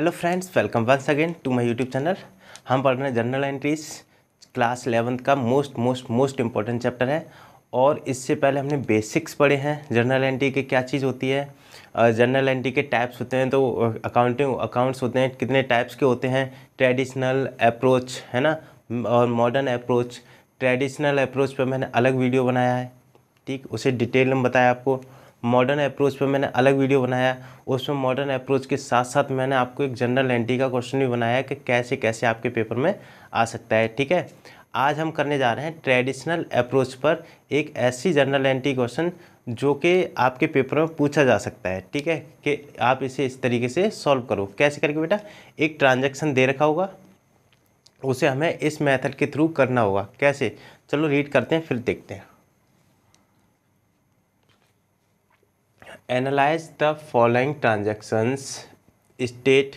hello friends welcome once again to my YouTube channel हम पढ़ रहे हैं जर्नल एंट्रीज क्लास एलेवंथ का most most most important chapter है और इससे पहले हमने बेसिक्स पढ़े हैं जर्नल एंट्री के क्या चीज़ होती है जर्नल एंट्री के टाइप्स होते हैं तो अकाउंटिंग अकाउंट्स होते हैं कितने टाइप्स के होते हैं ट्रेडिशनल अप्रोच है ना और मॉडर्न अप्रोच ट्रेडिशनल अप्रोच पर मैंने अलग वीडियो बनाया है ठीक उसे डिटेल में बताया आपको मॉडर्न अप्रोच पे मैंने अलग वीडियो बनाया उसमें मॉडर्न अप्रोच के साथ साथ मैंने आपको एक जनरल एंट्री का क्वेश्चन भी बनाया कि कैसे कैसे आपके पेपर में आ सकता है ठीक है आज हम करने जा रहे हैं ट्रेडिशनल अप्रोच पर एक ऐसी जनरल एंट्री क्वेश्चन जो कि आपके पेपर में पूछा जा सकता है ठीक है कि आप इसे इस तरीके से सॉल्व करो कैसे करके बेटा एक ट्रांजेक्शन दे रखा होगा उसे हमें इस मेथड के थ्रू करना होगा कैसे चलो रीड करते हैं फिर देखते हैं analyse the following transactions state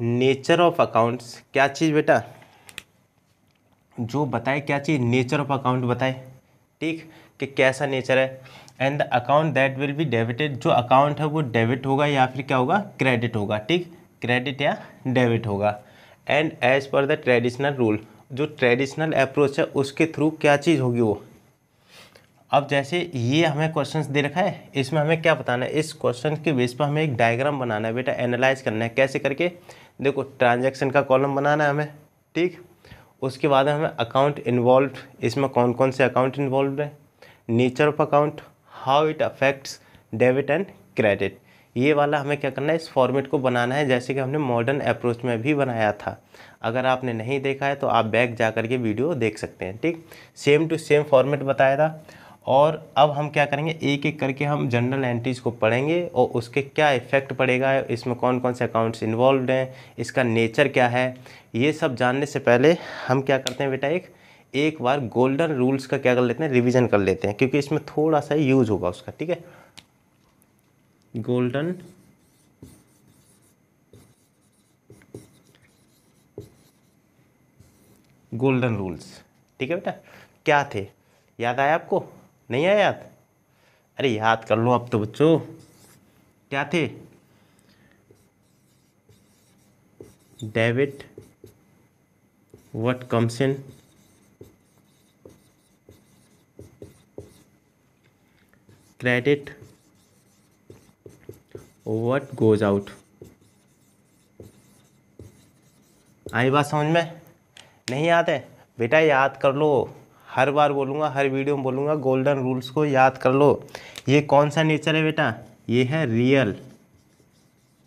nature of accounts क्या चीज़ बेटा जो बताए क्या चीज़ नेचर ऑफ अकाउंट बताए ठीक कि कैसा नेचर है and the account that will be debited जो अकाउंट है वो डेबिट होगा या फिर क्या होगा क्रेडिट होगा ठीक क्रेडिट या डेबिट होगा and as per the traditional rule जो ट्रेडिशनल अप्रोच है उसके थ्रू क्या चीज़ होगी वो अब जैसे ये हमें क्वेश्चंस दे रखा है इसमें हमें क्या बताना है इस क्वेश्चन के बेस पर हमें एक डायग्राम बनाना है बेटा एनालाइज करना है कैसे करके देखो ट्रांजैक्शन का कॉलम बनाना है हमें ठीक उसके बाद हमें अकाउंट इन्वॉल्व इसमें कौन कौन से अकाउंट इन्वॉल्व है nature of account how it affects debit and credit ये वाला हमें क्या करना है इस फॉर्मेट को बनाना है जैसे कि हमने मॉडर्न अप्रोच में भी बनाया था अगर आपने नहीं देखा है तो आप बैक जा कर के वीडियो देख सकते हैं ठीक सेम टू सेम फॉर्मेट बताया था और अब हम क्या करेंगे एक एक करके हम जनरल एंट्रीज़ को पढ़ेंगे और उसके क्या इफ़ेक्ट पड़ेगा इसमें कौन कौन से अकाउंट्स इन्वॉल्व हैं इसका नेचर क्या है ये सब जानने से पहले हम क्या करते हैं बेटा एक एक बार गोल्डन रूल्स का क्या कर लेते हैं रिविजन कर लेते हैं क्योंकि इसमें थोड़ा सा यूज होगा उसका ठीक है गोल्डन गोल्डन रूल्स ठीक है बेटा क्या थे याद आया आपको नहीं आया याद अरे याद कर लो अब तो बच्चों क्या थे डेविड what comes in credit what goes out आई बात समझ में नहीं याद है बेटा याद कर लो हर बार बोलूँगा हर वीडियो में बोलूँगा गोल्डन रूल्स को याद कर लो ये कौन सा नेचर है बेटा ये है रियल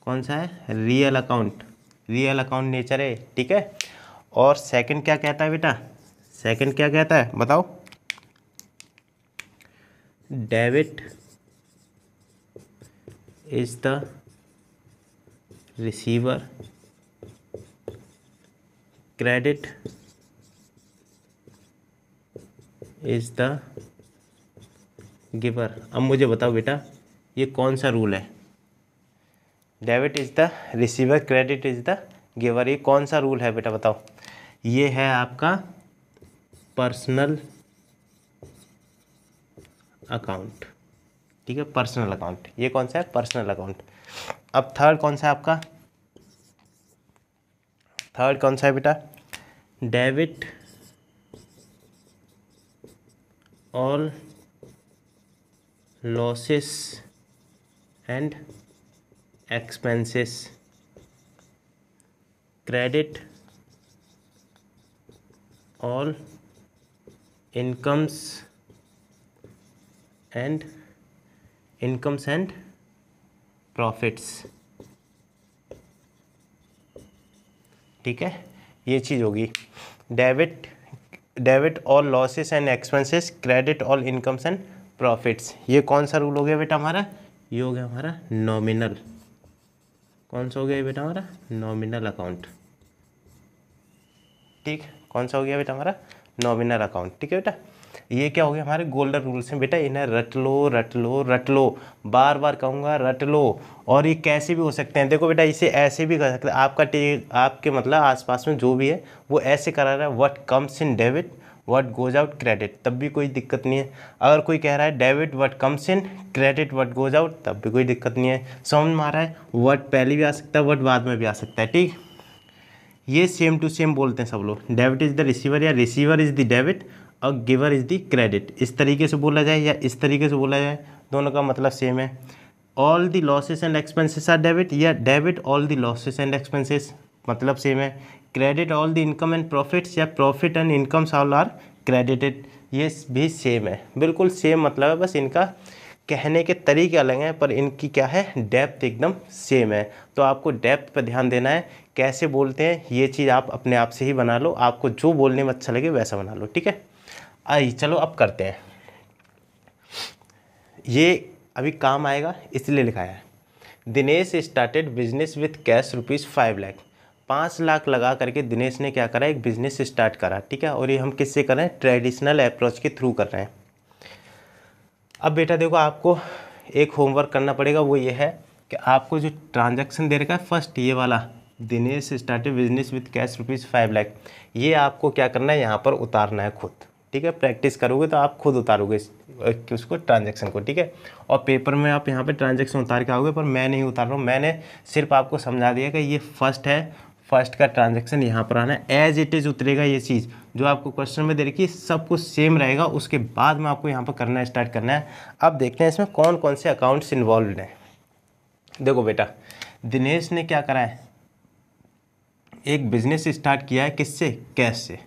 कौन सा है real account real account nature है ठीक है और सेकंड क्या कहता है बेटा सेकंड क्या कहता है बताओ debit is the receiver credit is the giver अब मुझे बताओ बेटा ये कौन सा रूल है debit is the receiver credit is the giver ये कौन सा रूल है बेटा बताओ ये है आपका पर्सनल अकाउंट ठीक है पर्सनल अकाउंट ये कौन सा है पर्सनल अकाउंट अब थर्ड कौन सा है आपका थर्ड कौन सा है बेटा debit all losses and expenses credit all incomes and incomes and profits ठीक है ये चीज़ होगी debit debit all losses and expenses credit all incomes and profits ये कौन सा रूल हो गया बेटा हमारा ये हो गया हमारा नॉमिनल कौन सा हो गया बेटा हमारा नॉमिनल अकाउंट ठीक कौन सा हो गया बेटा हमारा नॉमिनल अकाउंट ठीक है बेटा ये क्या हो गया हमारे गोल्डन रूल्स हैं बेटा इन्हें रट लो रट लो रट लो बार बार कहूँगा रट लो और ये कैसे भी हो सकते हैं देखो बेटा इसे ऐसे भी कर सकते हैं आपका टे आपके मतलब आसपास में जो भी है वो ऐसे करा रहा है what comes in debit what goes out credit तब भी कोई दिक्कत नहीं है अगर कोई कह रहा है debit what comes in credit what goes out तब भी कोई दिक्कत नहीं है समझ में आ रहा है वट पहले भी आ सकता है वट बाद में भी आ सकता है ठीक ये सेम टू सेम बोलते हैं सब लोग डेबिट इज़ द रिसीवर या रिसीवर इज़ द डेबिट और गिवर इज़ दी क्रेडिट इस तरीके से बोला जाए या इस तरीके से बोला जाए दोनों का मतलब सेम है all the losses and expenses are debit या debit all the losses and expenses मतलब सेम है credit all the income and profits या profit and incomes all are credited ये भी सेम है बिल्कुल सेम मतलब है बस इनका कहने के तरीके अलग हैं पर इनकी क्या है डेप्थ एकदम सेम है तो आपको डेप्थ पर ध्यान देना है कैसे बोलते हैं ये चीज़ आप अपने आप से ही बना लो आपको जो बोलने में अच्छा लगे वैसा बना लो ठीक है आई चलो अब करते हैं ये अभी काम आएगा इसलिए लिखा है Dinesh started business with cash rupees five lakh पाँच लाख लगा करके दिनेश ने क्या करा एक बिजनेस स्टार्ट करा ठीक है और ये हम किससे कर रहे हैं ट्रेडिशनल अप्रोच के थ्रू कर रहे हैं अब बेटा देखो आपको एक होमवर्क करना पड़ेगा वो ये है कि आपको जो ट्रांजैक्शन दे रखा है फर्स्ट ये वाला Dinesh started business with cash rupees five lakh ये आपको क्या करना है यहाँ पर उतारना है खुद ठीक है प्रैक्टिस करोगे तो आप खुद उतारोगे उसको ट्रांजेक्शन को ठीक है और पेपर में आप यहाँ पे ट्रांजेक्शन उतार के आओगे पर मैं नहीं उतार रहा हूँ मैंने सिर्फ आपको समझा दिया कि ये फर्स्ट है फर्स्ट का ट्रांजेक्शन यहाँ पर आना है एज इट इज़ उतरेगा ये चीज़ जो आपको क्वेश्चन में दे रखी सब कुछ सेम रहेगा उसके बाद में आपको यहाँ पर करना स्टार्ट करना है अब देखते हैं इसमें कौन कौन से अकाउंट्स इन्वॉल्व हैं देखो बेटा दिनेश ने क्या करा है एक बिजनेस स्टार्ट किया है किससे कैश से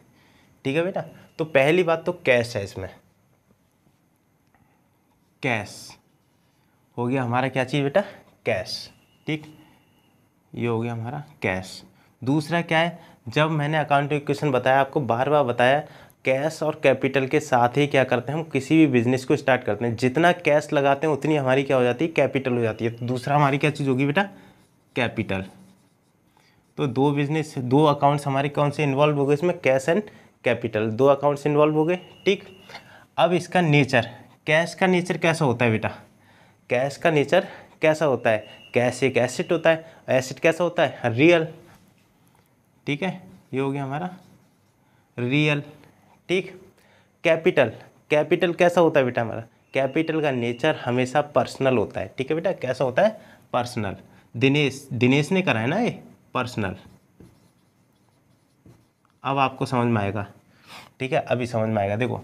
ठीक है बेटा तो पहली बात तो कैश है इसमें कैश हो गया हमारा क्या चीज़ बेटा कैश ठीक ये हो गया हमारा कैश दूसरा क्या है जब मैंने अकाउंटिंग क्वेश्चन बताया आपको बार बार बताया कैश और कैपिटल के साथ ही क्या करते हैं हम किसी भी बिजनेस को स्टार्ट करते हैं जितना कैश लगाते हैं उतनी हमारी क्या हो जाती है कैपिटल हो जाती है तो दूसरा हमारी क्या चीज़ होगी बेटा कैपिटल तो दो बिजनेस दो अकाउंट्स हमारे कौन से इन्वॉल्व हो गए इसमें कैश एंड कैपिटल दो अकाउंट्स इन्वॉल्व हो गए ठीक अब इसका नेचर कैश का नेचर कैसा होता है बेटा कैश का नेचर कैसा होता है कैश एक एसेट होता है एसेट कैसा होता है रियल ठीक है ये हो गया हमारा रियल ठीक कैपिटल कैपिटल कैसा होता है बेटा हमारा कैपिटल का नेचर हमेशा पर्सनल होता है ठीक है बेटा कैसा होता है पर्सनल दिनेश दिनेश ने करा है ना ये पर्सनल अब आपको समझ में आएगा ठीक है अभी समझ में आएगा देखो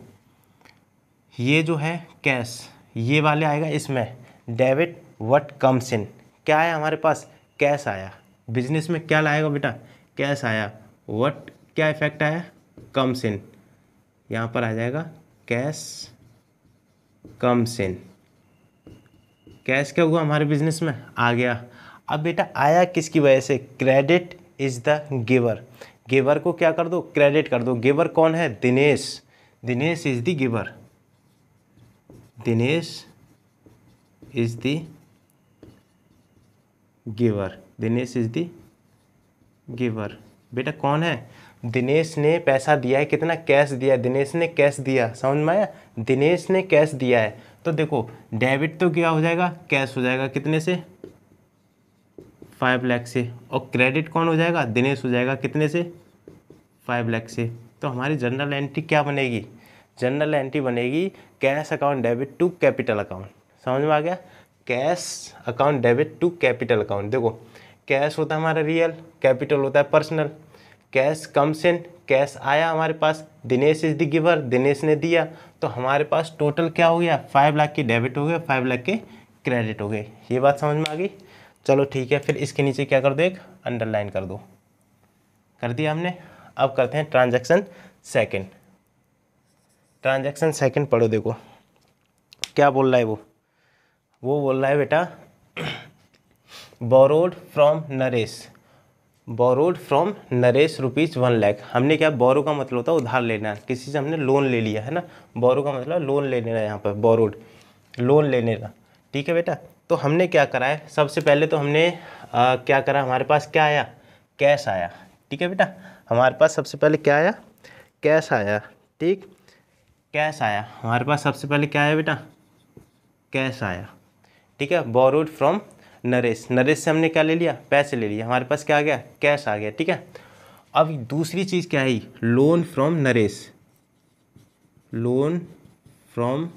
ये जो है कैश ये वाले आएगा इसमें डेबिट वट कम्स इन क्या आया हमारे पास कैश आया बिजनेस में क्या लाएगा बेटा कैश आया वट क्या इफेक्ट आया कम्स इन यहाँ पर आ जाएगा कैश कम्स इन कैश क्या हुआ हमारे बिजनेस में आ गया अब बेटा आया किसकी वजह से credit is the giver giver को क्या कर दो क्रेडिट कर दो गिवर कौन है Dinesh Dinesh is the giver Dinesh is the giver Dinesh is the giver बेटा कौन है दिनेश ने पैसा दिया है कितना कैश दिया है दिनेश ने कैश दिया समझ में आया दिनेश ने कैश दिया है तो देखो डेबिट तो क्या हो जाएगा कैश हो जाएगा कितने से फाइव लाख से और क्रेडिट कौन हो जाएगा दिनेश हो जाएगा कितने से फाइव लैख से तो हमारी जनरल एंट्री क्या बनेगी जनरल एंट्री बनेगी cash account debit to capital account समझ में आ गया cash account debit to capital account देखो कैश होता है हमारा रियल कैपिटल होता है personal cash comes in cash आया हमारे पास Dinesh is the giver Dinesh ने दिया तो हमारे पास टोटल क्या हो गया फाइव लाख की डेबिट हो गए फाइव लाख के क्रेडिट हो गए ये बात समझ में आ गई चलो ठीक है फिर इसके नीचे क्या कर दो एक अंडरलाइन कर दो कर दिया हमने अब करते हैं ट्रांजैक्शन सेकंड ट्रांजैक्शन सेकंड पढ़ो देखो क्या बोल रहा है वो वो बोल रहा है बेटा borrowed from Naresh borrowed from Naresh rupees one lakh हमने क्या बोरो का मतलब होता है उधार लेना किसी से हमने लोन ले लिया है ना बोरो का मतलब लोन ले लेना यहाँ पर बोरोड लोन ले लेना ठीक है बेटा तो हमने क्या करा है सबसे पहले तो हमने आ, क्या करा हमारे पास क्या आया कैश आया ठीक है बेटा हमारे पास सबसे पहले क्या आया कैश आया ठीक कैश आया हमारे पास सबसे पहले क्या आया बेटा कैश आया ठीक है बोरोड फ्रॉम नरेश नरेश से हमने क्या ले लिया पैसे ले लिए हमारे पास क्या आ गया कैश आ गया ठीक है अब दूसरी चीज़ क्या आई loan from Naresh loan from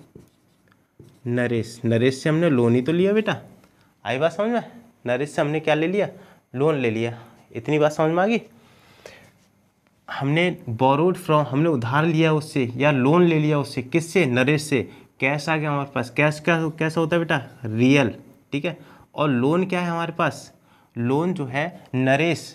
Naresh Naresh से हमने लोन ही तो लिया बेटा आई बात समझ में नरेश से हमने क्या ले लिया लोन ले लिया इतनी बात समझ में आ गई हमने बोरोड फ्रॉम हमने उधार लिया उससे या लोन ले लिया उससे किससे नरेश से कैश आ गया हमारे पास कैश क्या कैसा होता है बेटा रियल ठीक है और लोन क्या है हमारे पास लोन जो है नरेश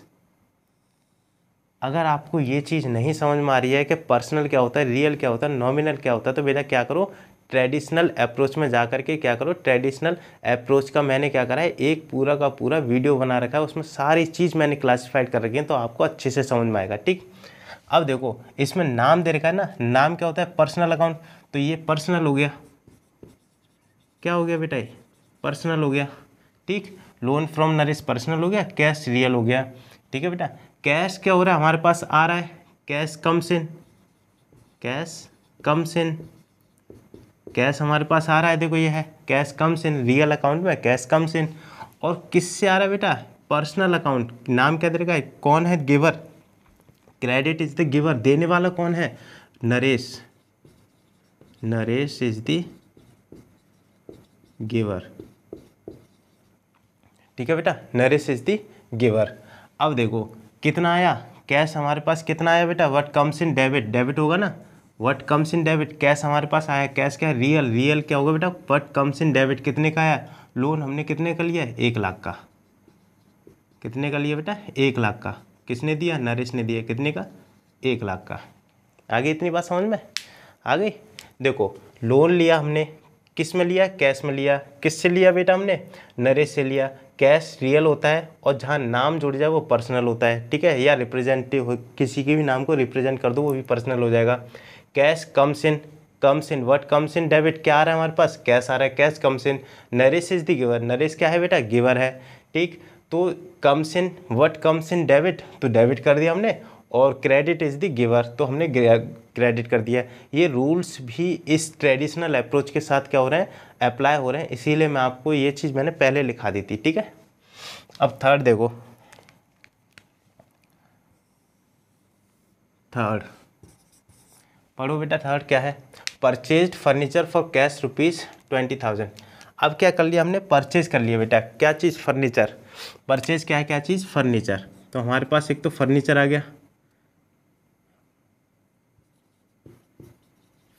अगर आपको ये चीज़ नहीं समझ में आ रही है कि पर्सनल क्या होता है रियल क्या होता है नॉमिनल क्या होता है तो बेटा क्या करो ट्रेडिशनल अप्रोच में जा करके क्या करो ट्रेडिशनल अप्रोच का मैंने क्या करा है एक पूरा का पूरा वीडियो बना रखा है उसमें सारी चीज़ मैंने क्लासिफाइड कर रखी है तो आपको अच्छे से समझ में आएगा ठीक अब देखो इसमें नाम दे रखा है ना नाम क्या होता है पर्सनल अकाउंट तो ये पर्सनल हो गया क्या हो गया बेटा ये पर्सनल हो गया ठीक लोन फ्रॉम नरेश पर्सनल हो गया कैश रियल हो गया ठीक है बेटा कैश क्या हो रहा है हमारे पास आ रहा है cash comes in cash comes in cash हमारे पास आ रहा है देखो ये है cash comes in real account में कैश कम सिन और किससे आ रहा है बेटा पर्सनल अकाउंट नाम क्या देगा कौन है giver credit is the giver देने वाला कौन है Naresh Naresh is the giver ठीक है बेटा नरेश इज द गिवर अब देखो कितना आया कैश हमारे पास कितना आया बेटा what comes in debit debit होगा ना what comes in debit cash हमारे पास आया कैश क्या रियल रियल क्या होगा बेटा वट कम्स इन डेबिट कितने का आया लोन हमने कितने का लिया एक लाख का कितने का लिया बेटा एक लाख का किसने दिया नरेश ने दिया कितने का एक लाख का आगे इतनी बात समझ में आ गई देखो लोन लिया हमने किस में लिया कैश में लिया किस से लिया बेटा हमने नरेश से लिया कैश रियल होता है और जहाँ नाम जुड़ जाए वो पर्सनल होता है ठीक है या रिप्रेजेंटेटिव किसी के भी नाम को रिप्रेजेंट कर दो वो भी पर्सनल हो जाएगा cash comes in comes in what comes in debit क्या आ रहा है हमारे पास कैश आ रहा है cash comes in Naresh is the giver Naresh क्या है बेटा गिवर है ठीक तो comes in what comes in debit तो डेबिट कर दिया हमने और क्रेडिट इज़ द गिवर तो हमने क्रेडिट कर दिया ये रूल्स भी इस ट्रेडिशनल अप्रोच के साथ क्या हो रहे हैं अप्लाई हो रहे हैं इसीलिए मैं आपको ये चीज़ मैंने पहले लिखा दी थी ठीक है अब थर्ड देखो थर्ड पढ़ो बेटा थर्ड क्या है purchase furniture for cash rupees twenty thousand अब क्या कर लिया हमने परचेज कर लिया बेटा क्या चीज़ फर्नीचर परचेज क्या है क्या चीज़ फर्नीचर तो हमारे पास एक तो फर्नीचर आ गया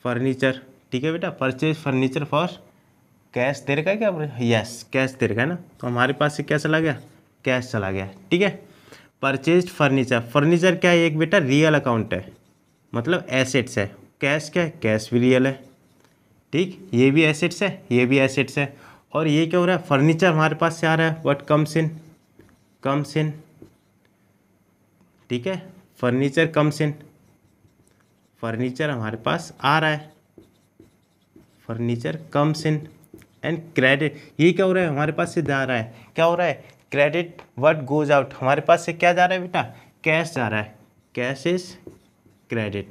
फर्नीचर ठीक है बेटा परचेज फर्नीचर फॉर कैश दे रखा है क्या यस कैश दे रखा है ना तो हमारे पास से क्या चला गया कैश चला गया ठीक है परचेज फर्नीचर फर्नीचर क्या है एक बेटा रियल अकाउंट है मतलब एसेट्स है कैश क्या है कैश भी रियल है ठीक ये भी एसेट्स है ये भी एसेट्स है और ये क्या हो रहा है फर्नीचर हमारे पास से आ रहा है what comes in comes in ठीक है फर्नीचर कम्स इन फर्नीचर हमारे पास आ रहा है furniture comes in and credit ये क्या हो रहा है हमारे पास से जा रहा है क्या हो रहा है क्रेडिट वट गोज आउट हमारे पास से क्या जा रहा है बेटा कैश जा रहा है कैश इज क्रेडिट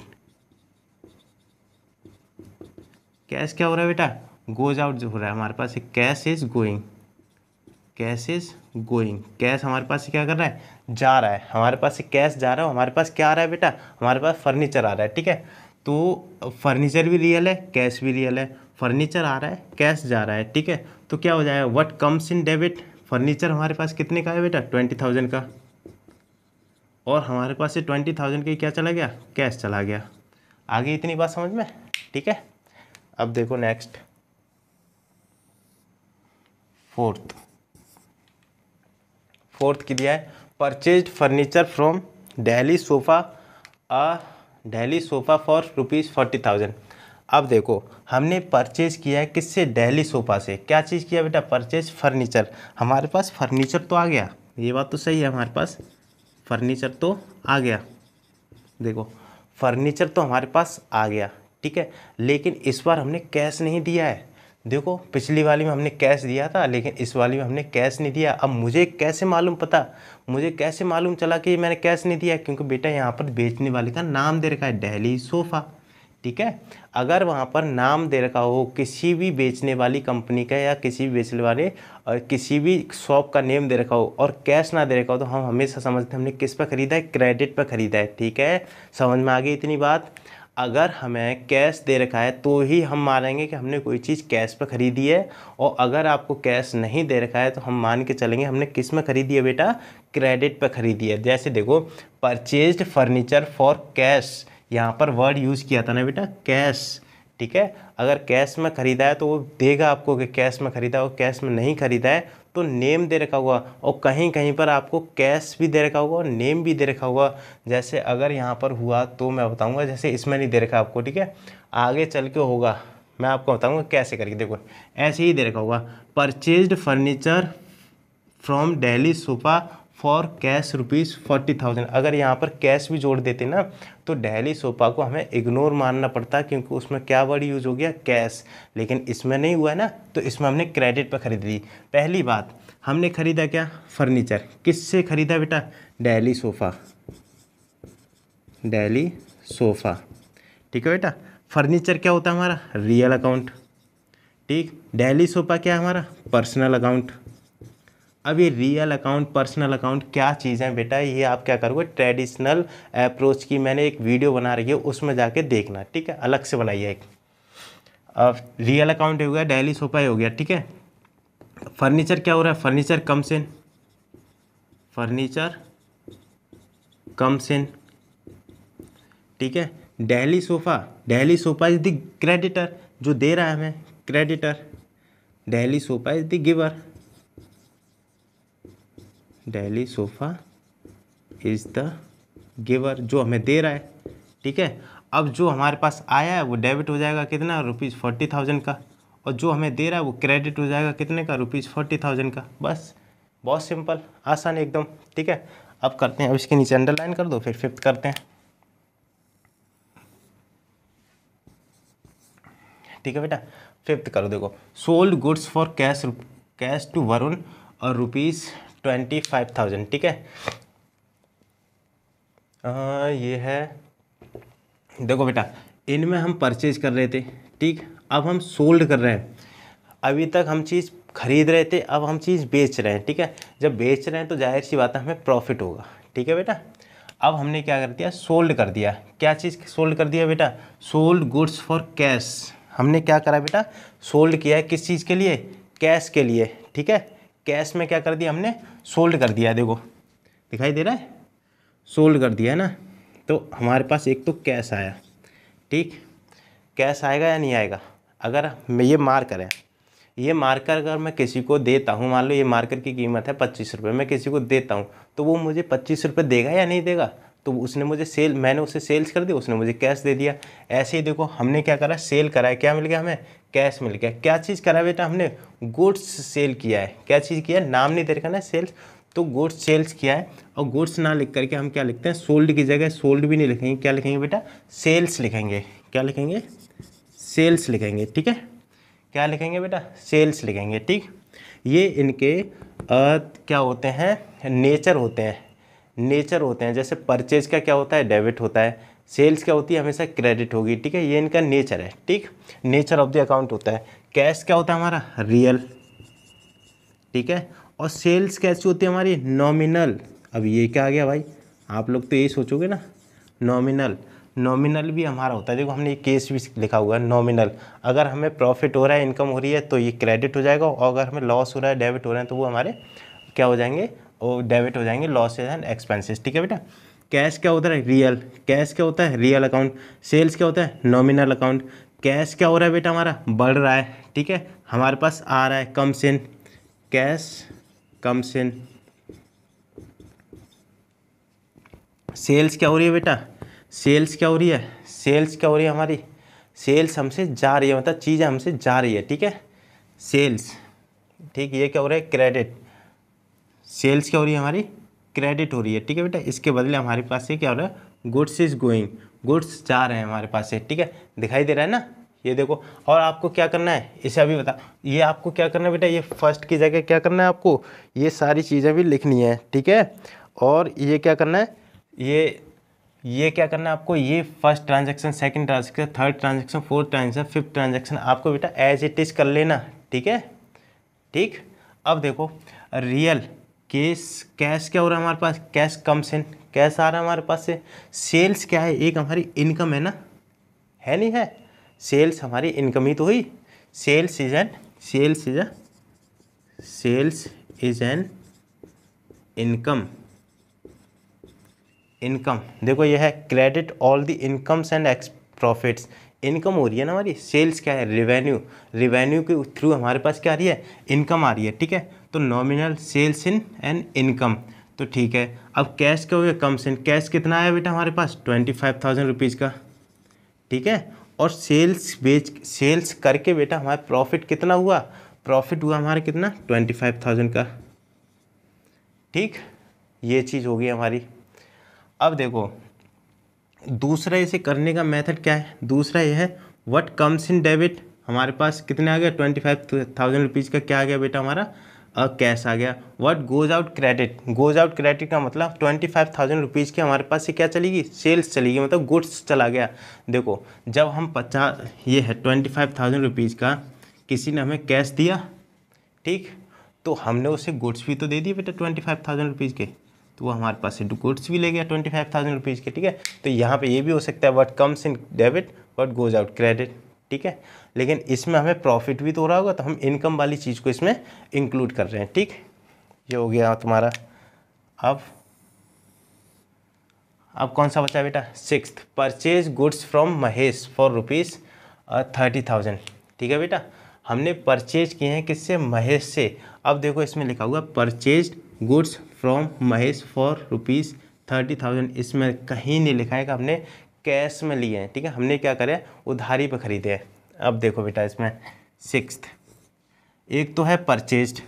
कैश क्या हो रहा है बेटा गोज आउट जो हो रहा है हमारे पास cash is going cash is going cash हमारे पास क्या कर रहा है जा रहा है हमारे पास से कैश जा रहा है हमारे पास क्या आ रहा है बेटा हमारे पास फर्नीचर आ रहा है ठीक है तो फर्नीचर भी रियल है कैश भी रियल है फर्नीचर आ रहा है कैश जा रहा है ठीक है तो क्या हो जाएगा what comes in debit furniture हमारे पास कितने का है बेटा ट्वेंटी थाउजेंड का और हमारे पास से ट्वेंटी थाउजेंड का क्या चला गया कैश चला गया आगे इतनी बात समझ में ठीक है अब देखो नेक्स्ट फोर्थ फोर्थ की दिया है purchase furniture from Delhi sofa आ Delhi sofa for rupees forty thousand अब देखो हमने परचेज़ किया है किससे डेली सोफ़ा से क्या चीज़ किया बेटा परचेज फर्नीचर हमारे पास फर्नीचर तो आ गया ये बात तो सही है हमारे पास फर्नीचर तो आ गया देखो फर्नीचर तो हमारे पास आ गया ठीक है लेकिन इस बार हमने कैश नहीं दिया है देखो पिछली वाली में हमने कैश दिया था लेकिन इस वाली में हमने कैश नहीं दिया अब मुझे कैसे मालूम पता मुझे कैसे मालूम चला कि मैंने कैश नहीं दिया क्योंकि बेटा यहाँ पर बेचने वाले का नाम दे रखा है डेली सोफ़ा ठीक है अगर वहाँ पर नाम दे रखा हो किसी भी बेचने वाली कंपनी का या किसी भी बेचने वाले और किसी भी शॉप का नेम दे रखा हो और कैश ना दे रखा हो तो हम हमेशा समझते हैं हमने किस पर ख़रीदा है क्रेडिट पर ख़रीदा है ठीक है समझ में आ गई इतनी बात अगर हमें कैश दे रखा है तो ही हम मानेंगे कि हमने कोई चीज़ कैश पर ख़रीदी है और अगर आपको कैश नहीं दे रखा है तो हम मान के चलेंगे हमने किस में ख़रीदी है बेटा क्रेडिट पर ख़रीदी है जैसे देखो परचेज्ड फर्नीचर फॉर कैश यहाँ पर वर्ड यूज़ किया था ना बेटा कैश ठीक है अगर कैश में ख़रीदा है तो वो देगा आपको कि कैश में ख़रीदा और कैश में नहीं ख़रीदा है तो नेम दे रखा होगा और कहीं कहीं पर आपको कैश भी दे रखा होगा और नेम भी दे रखा होगा जैसे अगर यहाँ पर हुआ तो मैं बताऊँगा जैसे इसमें नहीं दे रखा आपको ठीक है आगे चल के होगा मैं आपको बताऊँगा कैसे करके देखो ऐसे ही दे रखा होगा purchase furniture from Delhi sofa for cash rupees forty thousand अगर यहाँ पर कैश भी जोड़ देते ना तो डेली सोपा को हमें इग्नोर मानना पड़ता क्योंकि उसमें क्या वर्ड यूज़ हो गया कैश लेकिन इसमें नहीं हुआ ना तो इसमें हमने क्रेडिट पर ख़रीद ली पहली बात हमने खरीदा क्या फर्नीचर किससे खरीदा बेटा डेली सोफ़ा डेली सोफ़ा ठीक है बेटा फर्नीचर क्या होता है हमारा रियल अकाउंट ठीक डेली सोफा क्या है हमारा पर्सनल अकाउंट अब ये रियल अकाउंट पर्सनल अकाउंट क्या चीज़ है बेटा ये आप क्या करोगे ट्रेडिशनल अप्रोच की मैंने एक वीडियो बना रखी है उसमें जाके देखना ठीक है अलग से बनाइए एक अब रियल अकाउंट हो गया डेली सोपाई हो गया ठीक है फर्नीचर क्या हो रहा है furniture comes in furniture comes in ठीक है Delhi sofa Delhi sofa is the creditor जो दे रहा है हमें creditor Delhi sofa is the giver Delhi sofa is the giver जो हमें दे रहा है ठीक है अब जो हमारे पास आया है वो डेबिट हो जाएगा कितना रुपीज़ फोर्टी थाउजेंड का और जो हमें दे रहा है वो क्रेडिट हो जाएगा कितने का रुपीज़ फोर्टी थाउजेंड का बस बहुत सिंपल आसान एकदम ठीक है अब करते हैं अब इसके नीचे अंडरलाइन कर दो फिर फिफ्थ करते हैं ठीक है बेटा फिफ्थ करो देखो sold goods for cash cash to Varun और रुपीज़ ट्वेंटी फाइव थाउजेंड ठीक है आ, ये है देखो बेटा इनमें हम परचेज कर रहे थे ठीक अब हम सोल्ड कर रहे हैं अभी तक हम चीज़ खरीद रहे थे अब हम चीज़ बेच रहे हैं ठीक है जब बेच रहे हैं तो जाहिर सी बात है हमें प्रॉफिट होगा ठीक है बेटा अब हमने क्या कर दिया सोल्ड कर दिया क्या चीज़ सोल्ड कर दिया बेटा सोल्ड गुड्स फॉर कैश हमने क्या करा बेटा सोल्ड किया है किस चीज़ के लिए कैश के लिए ठीक है कैश में क्या कर दिया हमने सोल्ड कर दिया देखो दिखाई दे रहा है सोल्ड कर दिया ना तो हमारे पास एक तो कैश आया ठीक कैश आएगा या नहीं आएगा अगर मैं ये मार्कर है ये मार्कर अगर मैं किसी को देता हूँ मान लो ये मार्कर की कीमत है पच्चीस रुपये मैं किसी को देता हूँ तो वो मुझे पच्चीस रुपये देगा या नहीं देगा तो उसने मुझे सेल मैंने उसे सेल्स कर दी उसने मुझे कैश दे दिया ऐसे ही देखो हमने क्या करा सेल करा है क्या मिल गया हमें कैश मिल गया क्या चीज़ करा बेटा हमने गुड्स सेल किया है क्या चीज़ किया है नाम नहीं दे रखा ना सेल्स तो गुड्स सेल्स किया है और गुड्स ना लिख करके हम क्या लिखते हैं सोल्ड की जगह सोल्ड भी नहीं लिखेंगे क्या लिखेंगे बेटा सेल्स लिखेंगे क्या लिखेंगे सेल्स लिखेंगे ठीक है क्या लिखेंगे बेटा सेल्स लिखेंगे ठीक ये इनके आ, क्या होते हैं नेचर होते हैं नेचर होते हैं जैसे परचेज का क्या होता है डेबिट होता है सेल्स क्या होती है हमेशा क्रेडिट होगी ठीक है ये इनका नेचर है ठीक नेचर ऑफ द अकाउंट होता है कैश क्या होता है हमारा रियल ठीक है और सेल्स कैसी होती है हमारी नॉमिनल अब ये क्या आ गया भाई आप लोग तो यही सोचोगे ना नॉमिनल नॉमिनल भी हमारा होता है देखो हमने ये केस भी लिखा हुआ है नॉमिनल अगर हमें प्रॉफिट हो रहा है इनकम हो रही है तो ये क्रेडिट हो जाएगा और अगर हमें लॉस हो रहा है डेबिट हो रहा है तो वो हमारे क्या हो जाएंगे वो डेबिट हो जाएंगे लॉसेज एंड एक्सपेंसेस ठीक है बेटा कैश क्या होता है रियल कैश क्या होता है रियल अकाउंट सेल्स क्या होता है नॉमिनल अकाउंट कैश क्या हो रहा है बेटा हमारा बढ़ रहा है ठीक है हमारे पास आ रहा है comes in cash comes in sales क्या हो रही है बेटा सेल्स क्या हो रही है सेल्स क्या हो रही है हमारी सेल्स हमसे जा रही है मतलब चीज़ें हमसे जा रही है ठीक है सेल्स ठीक ये क्या हो रहा है क्रेडिट सेल्स क्या हो रही है हमारी क्रेडिट हो रही है ठीक है बेटा इसके बदले हमारे पास से क्या हो रहा है गुड्स इज गोइंग गुड्स जा रहे हैं हमारे पास से ठीक है दिखाई दे रहा है ना ये देखो और आपको क्या करना है इसे अभी बता ये आपको क्या करना है बेटा ये फर्स्ट की जगह क्या करना है आपको ये सारी चीज़ें भी लिखनी है ठीक है और ये क्या करना है ये ये क्या करना है आपको ये first transaction second transaction third transaction fourth transaction fifth transaction आपको बेटा एज इट इज़ कर लेना ठीक है ठीक अब देखो रियल केस कैश क्या हो रहा है हमारे पास कैश कम से कैश आ रहा है हमारे पास से सेल्स क्या है एक हमारी इनकम है ना है नहीं है सेल्स हमारी इनकम ही तो हुई sales is an sales is sales is an income income देखो यह है credit all the incomes and ex profits income हो रही है ना हमारी सेल्स क्या है रिवेन्यू रिवेन्यू के थ्रू हमारे पास क्या आ रही है इनकम आ रही है ठीक है तो nominal sales in and income तो ठीक है अब कैश के हो गया कम इन कैश कितना आया बेटा हमारे पास ट्वेंटी फाइव थाउजेंड रुपीज़ का ठीक है और सेल्स बेच सेल्स करके बेटा हमारा प्रॉफिट कितना हुआ प्रॉफिट हुआ हमारा कितना ट्वेंटी फाइव थाउजेंड का ठीक ये चीज़ होगी हमारी अब देखो दूसरा इसे करने का मेथड क्या है दूसरा यह है व्हाट कम्स इन डेबिट हमारे पास कितने आ गया ट्वेंटी फाइव थाउजेंड रुपीज़ का क्या आ गया बेटा हमारा अ कैश आ गया what goes out credit goes out credit का मतलब ट्वेंटी फाइव थाउजेंड रुपीज़ की हमारे पास से क्या चलेगी सेल्स चलेगी मतलब गुड्स चला गया देखो जब हम पचास ये है ट्वेंटी फाइव थाउजेंड रुपीज़ का किसी ने हमें कैश दिया ठीक तो हमने उसे गुड्स भी तो दे दिए बेटा ट्वेंटी फाइव थाउजेंड रुपीज़ के तो वो हमारे पास से गुड्स भी ले गया ट्वेंटी फाइव थाउजेंड रुपीज़ के ठीक है तो यहाँ पर ये भी हो सकता है what comes in debit what goes out credit ठीक है लेकिन इसमें हमें प्रॉफिट भी तो हो रहा होगा तो हम इनकम वाली चीज़ को इसमें इंक्लूड कर रहे हैं ठीक ये हो गया तुम्हारा अब अब कौन सा बचा बेटा six purchase goods from Mahesh for rupees thirty thousand ठीक है बेटा हमने परचेज किए हैं किससे महेश से अब देखो इसमें लिखा हुआ purchase goods from Mahesh for rupees thirty thousand इसमें कहीं नहीं लिखा है कि हमने कैश में लिए हैं ठीक है हमने क्या करे उधारी पर ख़रीदे अब देखो बेटा इसमें सिक्स एक तो है परचेस्ड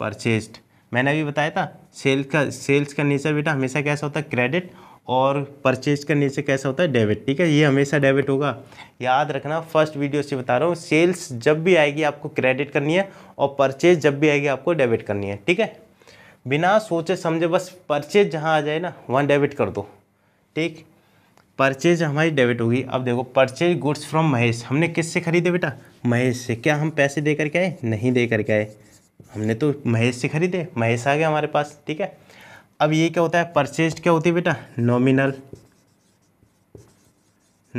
परचेस्ड मैंने अभी बताया था सेल्स का सेल्स का नेचर बेटा हमेशा कैसा होता है क्रेडिट और परचेज का नेचर कैसा होता है डेबिट ठीक है ये हमेशा डेबिट होगा याद रखना फर्स्ट वीडियो से बता रहा हूँ सेल्स जब भी आएगी आपको क्रेडिट करनी है और परचेज जब भी आएगी आपको डेबिट करनी है ठीक है बिना सोचे समझे बस परचेज जहाँ आ जाए ना वहाँ डेबिट कर दो ठीक परचेज हमारी डेबिट होगी अब देखो परचेज गुड्स फ्रॉम महेश हमने किससे खरीदे बेटा महेश से क्या हम पैसे दे करके आए नहीं दे करके आए हमने तो महेश से खरीदे महेश आ गया हमारे पास ठीक है अब ये क्या होता है परचेज क्या होती है बेटा नॉमिनल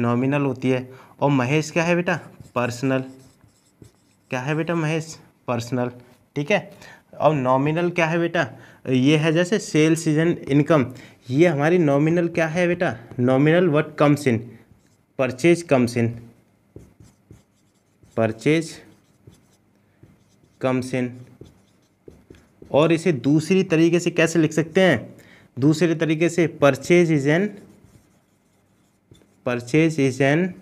नॉमिनल होती है और महेश क्या है बेटा पर्सनल क्या है बेटा महेश पर्सनल ठीक है और नॉमिनल क्या है बेटा ये है जैसे सेल सीजन इनकम ये हमारी नॉमिनल क्या है बेटा nominal what comes in purchase comes in purchase comes in और इसे दूसरी तरीके से कैसे लिख सकते हैं दूसरे तरीके से purchase is an purchase is an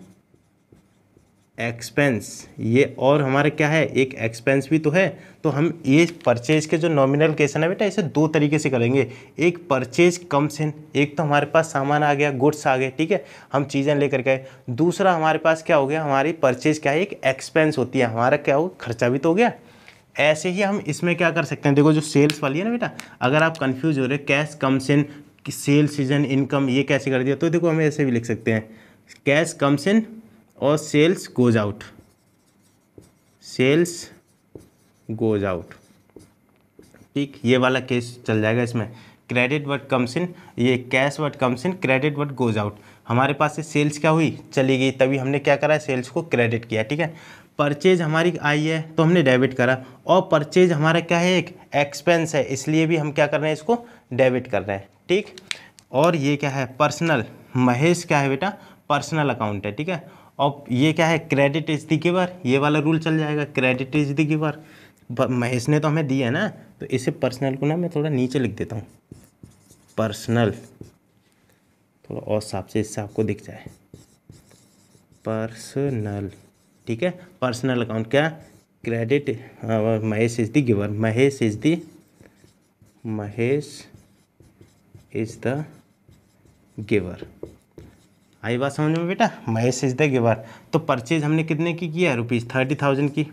expense ये और हमारा क्या है एक एक्सपेंस भी तो है तो हम ये परचेज के जो नॉमिनल केसन है बेटा इसे दो तरीके से करेंगे एक परचेज कम से एक तो हमारे पास सामान आ गया गुड्स आ गए ठीक है हम चीज़ें लेकर आए दूसरा हमारे पास क्या हो गया हमारी परचेज क्या है एक एक्सपेंस होती है हमारा क्या हो खर्चा भी तो हो गया ऐसे ही हम इसमें क्या कर सकते हैं देखो जो सेल्स वाली है ना बेटा अगर आप कन्फ्यूज हो रहे कैश कम से सेल्स सीजन इनकम ये कैसे कर दिया तो देखो हम ऐसे भी लिख सकते हैं कैश कम्स इन और sales goes out sales goes out ठीक ये वाला केस चल जाएगा इसमें क्रेडिट वर्ड कम्स इन ये cash what comes in credit what goes out हमारे पास से सेल्स क्या हुई चली गई तभी हमने क्या करा है सेल्स को क्रेडिट किया ठीक है परचेज हमारी आई है तो हमने डेबिट करा और परचेज हमारा क्या है एक एक्सपेंस है इसलिए भी हम क्या कर रहे हैं इसको डेबिट कर रहे हैं ठीक और ये क्या है पर्सनल महेश क्या है बेटा पर्सनल अकाउंट है ठीक है और ये क्या है क्रेडिट इज द गिवर ये वाला रूल चल जाएगा credit is the giver Mahesh ने तो हमें दिया है ना तो इसे पर्सनल को ना मैं थोड़ा नीचे लिख देता हूँ पर्सनल थोड़ा और साफ से इससे आपको दिख जाए पर्सनल ठीक है पर्सनल अकाउंट क्या क्रेडिट हाँ, Mahesh is the giver Mahesh is the Mahesh is the giver आई बात समझ में बेटा महेश इज द गिवर तो परचेज हमने कितने की किया रुपीज़ थर्टी थाउजेंड की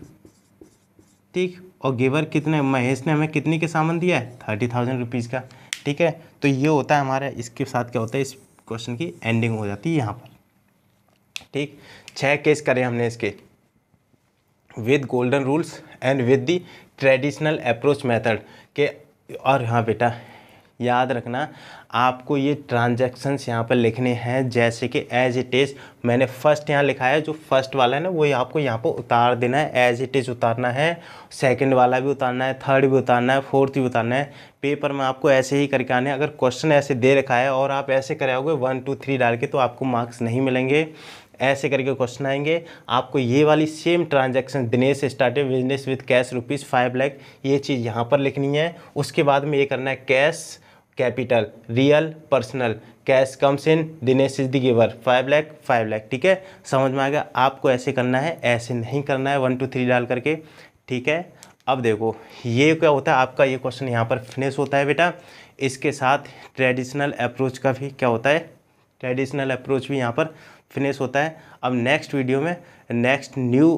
ठीक और गिवर कितने महेश ने हमें कितने के सामान दिया है थर्टी थाउजेंड रुपीज़ का ठीक है तो ये होता है हमारा इसके साथ क्या होता है इस क्वेश्चन की एंडिंग हो जाती है यहाँ पर ठीक छः केस करे हमने इसके with golden rules and with the traditional approach method के और हाँ बेटा याद रखना आपको ये ट्रांजेक्शन्स यहाँ पर लिखने हैं जैसे कि एज इट इज़ मैंने फर्स्ट यहाँ लिखा है जो फर्स्ट वाला है ना वो आपको यहाँ पर उतार देना है एज इट इज़ उतारना है सेकंड वाला भी उतारना है थर्ड भी उतारना है फोर्थ भी उतारना है पेपर में आपको ऐसे ही करके आने अगर क्वेश्चन ऐसे दे रखा है और आप ऐसे कराओगे वन टू थ्री डाल के तो आपको मार्क्स नहीं मिलेंगे ऐसे करके क्वेश्चन आएंगे आपको ये वाली same transaction Dinesh started business with cash rupees five lakh ये चीज़ यहाँ पर लिखनी है उसके बाद में ये करना है cash capital real personal cash comes in Dinesh is the giver five lakh five lakh ठीक है समझ में आ गया आपको ऐसे करना है ऐसे नहीं करना है वन टू थ्री डाल करके ठीक है अब देखो ये क्या होता है आपका ये क्वेश्चन यहाँ पर फिनिश होता है बेटा इसके साथ ट्रेडिशनल अप्रोच का भी क्या होता है ट्रेडिशनल अप्रोच भी यहाँ पर फिनिश होता है अब नेक्स्ट वीडियो में नेक्स्ट न्यू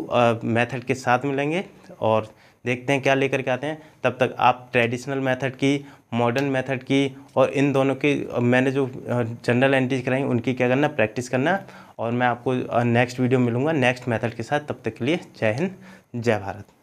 मेथड के साथ मिलेंगे और देखते हैं क्या लेकर के आते हैं तब तक आप ट्रेडिशनल मेथड की मॉडर्न मेथड की और इन दोनों की मैंने जो जनरल एंट्रीज कराई उनकी क्या करना प्रैक्टिस करना और मैं आपको नेक्स्ट वीडियो मिलूँगा नेक्स्ट मेथड के साथ तब तक के लिए जय हिंद जय भारत